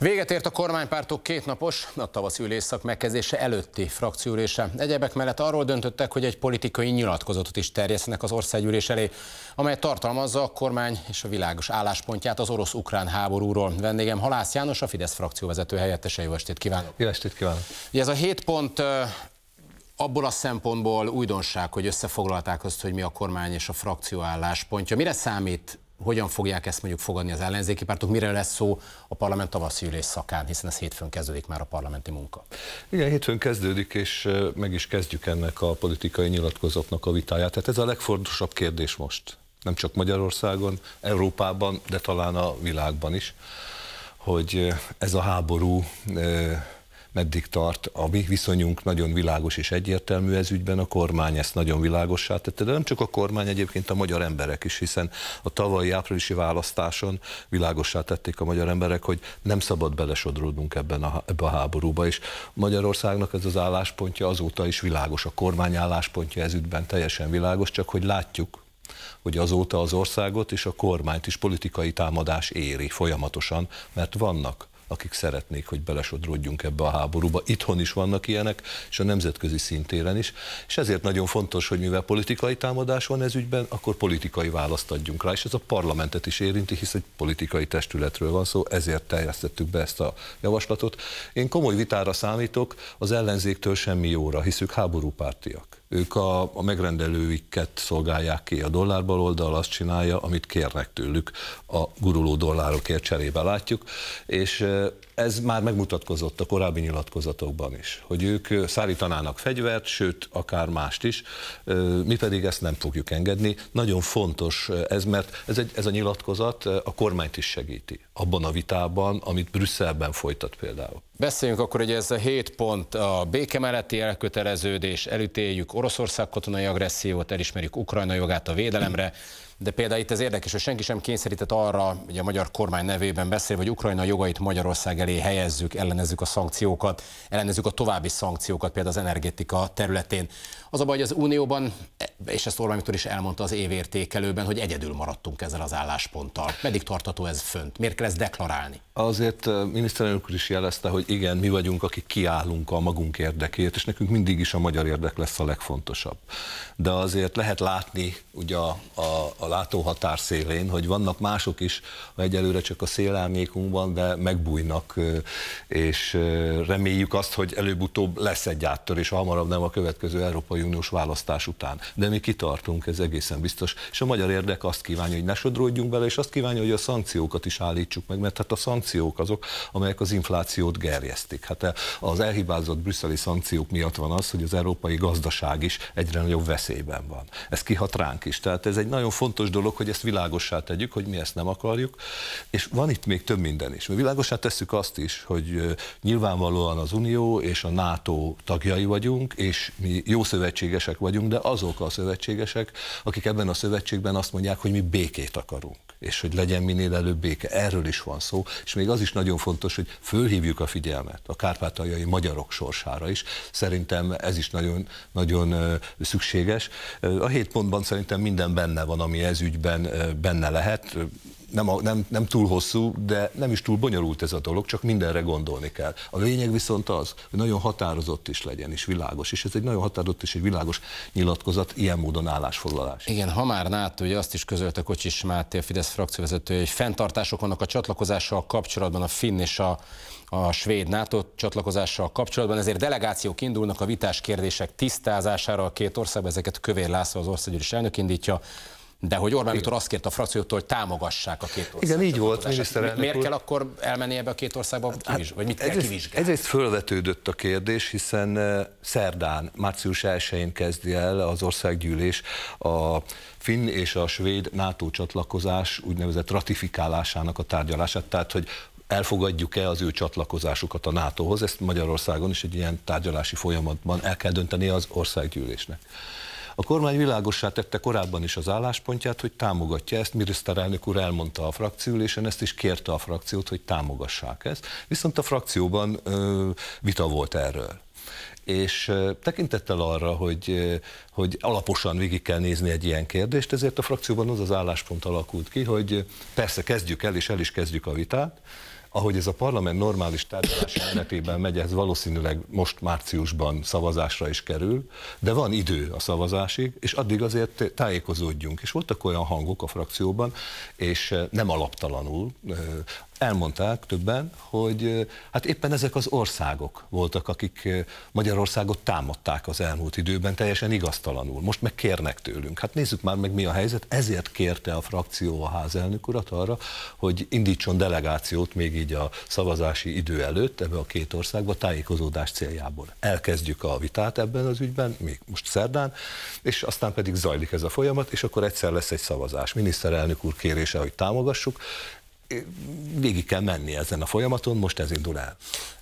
Véget ért a kormánypártok kétnapos, a tavaszi ülésszak megkezdése előtti frakciúlése. Egyebek mellett arról döntöttek, hogy egy politikai nyilatkozatot is terjesztenek az országgyűlés elé, amely tartalmazza a kormány és a világos álláspontját az orosz-ukrán háborúról. Vendégem Halász János, a Fidesz frakcióvezető helyettese. Jó estét kívánok! Jó estét kívánok! Ugye ez a hét pont abból a szempontból újdonság, hogy összefoglalták azt, hogy mi a kormány és a frakció álláspontja. Mire számít hogyan fogják ezt mondjuk fogadni az ellenzéki pártok, mire lesz szó a parlament tavaszi ülés szakán, hiszen ez hétfőn kezdődik már a parlamenti munka. Igen, hétfőn kezdődik, és meg is kezdjük ennek a politikai nyilatkozatnak a vitáját. Tehát ez a legfontosabb kérdés most, nem csak Magyarországon, Európában, de talán a világban is, hogy ez a háború meddig tart a mi viszonyunk, nagyon világos és egyértelmű ez ügyben, a kormány ezt nagyon világossá tette, de nem csak a kormány, egyébként a magyar emberek is, hiszen a tavalyi áprilisi választáson világossá tették a magyar emberek, hogy nem szabad belesodródnunk ebben a, ebbe a háborúba, és Magyarországnak ez az álláspontja azóta is világos, a kormány álláspontja ez ügyben teljesen világos, csak hogy látjuk, hogy azóta az országot és a kormányt is politikai támadás éri folyamatosan, mert vannak akik szeretnék, hogy belesodródjunk ebbe a háborúba. Itthon is vannak ilyenek, és a nemzetközi szintéren is. És ezért nagyon fontos, hogy mivel politikai támadás van ez ügyben, akkor politikai választ adjunk rá, és ez a parlamentet is érinti, hisz egy politikai testületről van szó, ezért terjesztettük be ezt a javaslatot. Én komoly vitára számítok, az ellenzéktől semmi jóra, hiszük háborúpártiak ők a, a megrendelőiket szolgálják ki. A dollár baloldal azt csinálja, amit kérnek tőlük a guruló dollárokért cserébe látjuk, és ez már megmutatkozott a korábbi nyilatkozatokban is, hogy ők szállítanának fegyvert, sőt, akár mást is, mi pedig ezt nem fogjuk engedni. Nagyon fontos ez, mert ez, egy, ez a nyilatkozat a kormányt is segíti abban a vitában, amit Brüsszelben folytat például. Beszéljünk akkor, hogy ez a hét pont a béke melletti elköteleződés, elítéljük Oroszország katonai agressziót, elismerjük Ukrajna jogát a védelemre, de például itt ez érdekes, hogy senki sem kényszerített arra, hogy a magyar kormány nevében beszél, hogy Ukrajna jogait Magyarország elé helyezzük, ellenezzük a szankciókat, ellenezzük a további szankciókat, például az energetika területén. Az a baj, hogy az Unióban, és ezt Orbán Viktor is elmondta az évértékelőben, hogy egyedül maradtunk ezzel az állásponttal. Meddig tartató ez fönt? Miért kell ezt deklarálni? Azért miniszterelnök úr is jelezte, hogy igen, mi vagyunk, akik kiállunk a magunk érdekért, és nekünk mindig is a magyar érdek lesz a legfontosabb. De azért lehet látni ugye a, a, a látóhatár szélén, hogy vannak mások is, egyelőre csak a szélárnyékunkban, de megbújnak, és reméljük azt, hogy előbb-utóbb lesz egy áttörés, és hamarabb nem a következő Európai Uniós választás után. De mi kitartunk, ez egészen biztos. És a magyar érdek azt kívánja, hogy ne sodródjunk bele, és azt kívánja, hogy a szankciókat is állítsuk meg, mert hát a szankciók azok, amelyek az inflációt gerjesztik. Hát az elhibázott brüsszeli szankciók miatt van az, hogy az európai gazdaság is egyre nagyobb veszélyben van. Ez kihat ránk is. Tehát ez egy nagyon fontos fontos dolog, hogy ezt világossá tegyük, hogy mi ezt nem akarjuk, és van itt még több minden is. Mi világossá tesszük azt is, hogy nyilvánvalóan az Unió és a NATO tagjai vagyunk, és mi jó szövetségesek vagyunk, de azok a szövetségesek, akik ebben a szövetségben azt mondják, hogy mi békét akarunk és hogy legyen minél előbb béke. Erről is van szó, és még az is nagyon fontos, hogy fölhívjuk a figyelmet a kárpátaljai magyarok sorsára is. Szerintem ez is nagyon, nagyon szükséges. A hét pontban szerintem minden benne van, ami ez ügyben benne lehet nem, a, nem, nem túl hosszú, de nem is túl bonyolult ez a dolog, csak mindenre gondolni kell. A lényeg viszont az, hogy nagyon határozott is legyen, és világos, és ez egy nagyon határozott és egy világos nyilatkozat, ilyen módon állásfoglalás. Igen, ha már NATO, ugye azt is közölte Kocsis Máté, a Fidesz frakcióvezető, hogy fenntartások vannak a csatlakozással kapcsolatban a finn és a a svéd NATO csatlakozással kapcsolatban, ezért delegációk indulnak a vitás kérdések tisztázására a két ország, ezeket Kövér László az országgyűlés elnök indítja, de hogy Orbán Viktor azt kérte a frakciótól, hogy támogassák a két országot. Igen, így volt. Miniszterelnök Miért kell akkor elmenni ebbe a két országba? Hát, kivizs, vagy mit kell kivizsgálni? Egyrészt fölvetődött a kérdés, hiszen szerdán, március 1-én kezdi el az országgyűlés a finn és a svéd NATO csatlakozás úgynevezett ratifikálásának a tárgyalását, tehát hogy elfogadjuk-e az ő csatlakozásukat a NATO-hoz, ezt Magyarországon is egy ilyen tárgyalási folyamatban el kell dönteni az országgyűlésnek. A kormány világossá tette korábban is az álláspontját, hogy támogatja ezt. Miniszterelnök úr elmondta a frakcióülésen, ezt is kérte a frakciót, hogy támogassák ezt. Viszont a frakcióban ö, vita volt erről és tekintettel arra, hogy, hogy alaposan végig kell nézni egy ilyen kérdést, ezért a frakcióban az az álláspont alakult ki, hogy persze kezdjük el, és el is kezdjük a vitát, ahogy ez a parlament normális tárgyalási menetében megy, ez valószínűleg most márciusban szavazásra is kerül, de van idő a szavazásig, és addig azért tájékozódjunk. És voltak olyan hangok a frakcióban, és eh, nem alaptalanul eh, elmondták többen, hogy hát éppen ezek az országok voltak, akik Magyarországot támadták az elmúlt időben, teljesen igaztalanul. Most meg kérnek tőlünk. Hát nézzük már meg, mi a helyzet. Ezért kérte a frakció a házelnök urat arra, hogy indítson delegációt még így a szavazási idő előtt ebbe a két országba tájékozódás céljából. Elkezdjük a vitát ebben az ügyben, még most szerdán, és aztán pedig zajlik ez a folyamat, és akkor egyszer lesz egy szavazás. Miniszterelnök úr kérése, hogy támogassuk, végig kell menni ezen a folyamaton, most ez indul el.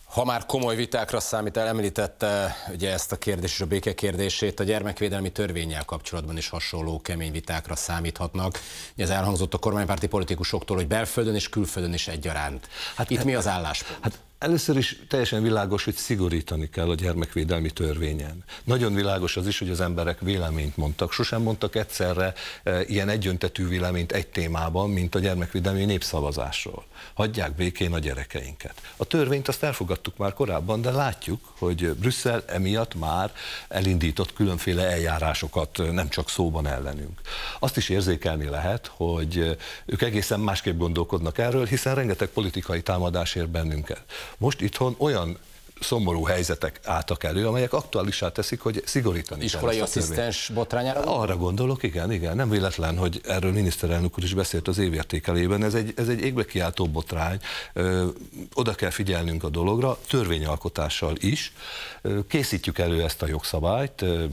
Ha már komoly vitákra számít, el említette ugye ezt a kérdést és a béke kérdését, a gyermekvédelmi törvényel kapcsolatban is hasonló kemény vitákra számíthatnak. Ez elhangzott a kormánypárti politikusoktól, hogy belföldön és külföldön is egyaránt. Hát, hát itt hát, mi e- az álláspont? Hát Először is teljesen világos, hogy szigorítani kell a gyermekvédelmi törvényen. Nagyon világos az is, hogy az emberek véleményt mondtak. Sosem mondtak egyszerre e, ilyen egyöntetű véleményt egy témában, mint a gyermekvédelmi népszavazásról. Hagyják békén a gyerekeinket. A törvényt azt elfogadtuk már korábban, de látjuk, hogy Brüsszel emiatt már elindított különféle eljárásokat, e, nem csak szóban ellenünk. Azt is érzékelni lehet, hogy e, ők egészen másképp gondolkodnak erről, hiszen rengeteg politikai támadás ér bennünket. Most itthon olyan szomorú helyzetek álltak elő, amelyek aktuálisá teszik, hogy szigorítani Iskolai kell asszisztens botrányára? Arra gondolok, igen, igen. Nem véletlen, hogy erről miniszterelnök úr is beszélt az évértékelében. Ez egy, ez egy égbe kiáltó botrány. Ö, oda kell figyelnünk a dologra, törvényalkotással is. Ö, készítjük elő ezt a jogszabályt. Ö,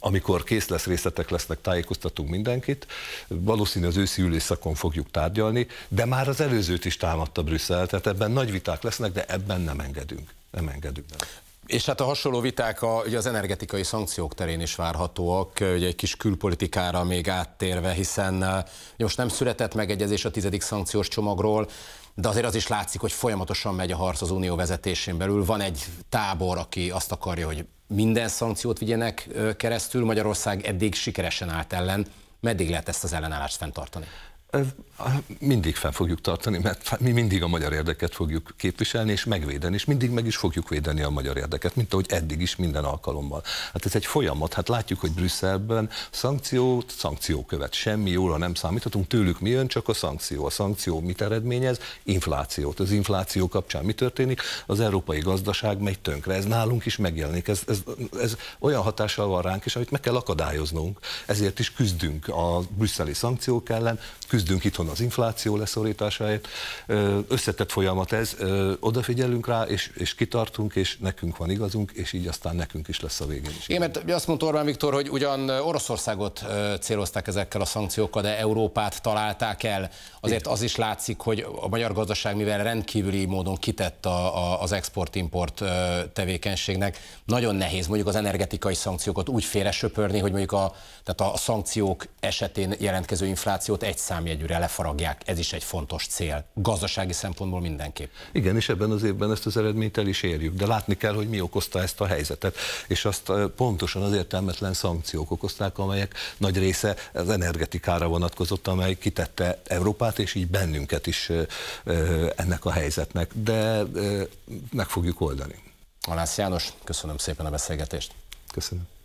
amikor kész lesz, részletek lesznek, tájékoztatunk mindenkit. Valószínű az őszi ülésszakon fogjuk tárgyalni, de már az előzőt is támadta Brüsszel, tehát ebben nagy viták lesznek, de ebben nem engedünk nem engedünk bele. És hát a hasonló viták a, ugye az energetikai szankciók terén is várhatóak, ugye egy kis külpolitikára még áttérve, hiszen most nem született megegyezés a tizedik szankciós csomagról, de azért az is látszik, hogy folyamatosan megy a harc az unió vezetésén belül. Van egy tábor, aki azt akarja, hogy minden szankciót vigyenek keresztül. Magyarország eddig sikeresen állt ellen. Meddig lehet ezt az ellenállást fenntartani? Mindig fel fogjuk tartani, mert mi mindig a magyar érdeket fogjuk képviselni és megvédeni, és mindig meg is fogjuk védeni a magyar érdeket, mint ahogy eddig is minden alkalommal. Hát ez egy folyamat, hát látjuk, hogy Brüsszelben szankciót, szankció követ, semmi jóra nem számíthatunk, tőlük mi jön, csak a szankció. A szankció mit eredményez? Inflációt. Az infláció kapcsán mi történik? Az európai gazdaság megy tönkre, ez nálunk is megjelenik, ez, ez, ez olyan hatással van ránk, és amit meg kell akadályoznunk. Ezért is küzdünk a brüsszeli szankciók ellen, küzdünk küzdünk itthon az infláció leszorításáért. Összetett folyamat ez, odafigyelünk rá, és, és kitartunk, és nekünk van igazunk, és így aztán nekünk is lesz a végén is. Igen, mert azt mondta Orbán Viktor, hogy ugyan Oroszországot célozták ezekkel a szankciókkal, de Európát találták el. Azért az is látszik, hogy a magyar gazdaság, mivel rendkívüli módon kitett a, a, az export-import tevékenységnek, nagyon nehéz mondjuk az energetikai szankciókat úgy félre söpörni, hogy mondjuk a, tehát a szankciók esetén jelentkező inflációt egy szám számjegyűre lefaragják, ez is egy fontos cél. Gazdasági szempontból mindenképp. Igen, és ebben az évben ezt az eredményt el is érjük, de látni kell, hogy mi okozta ezt a helyzetet, és azt pontosan az értelmetlen szankciók okozták, amelyek nagy része az energetikára vonatkozott, amely kitette Európát, és így bennünket is ennek a helyzetnek, de meg fogjuk oldani. Alász János, köszönöm szépen a beszélgetést. Köszönöm.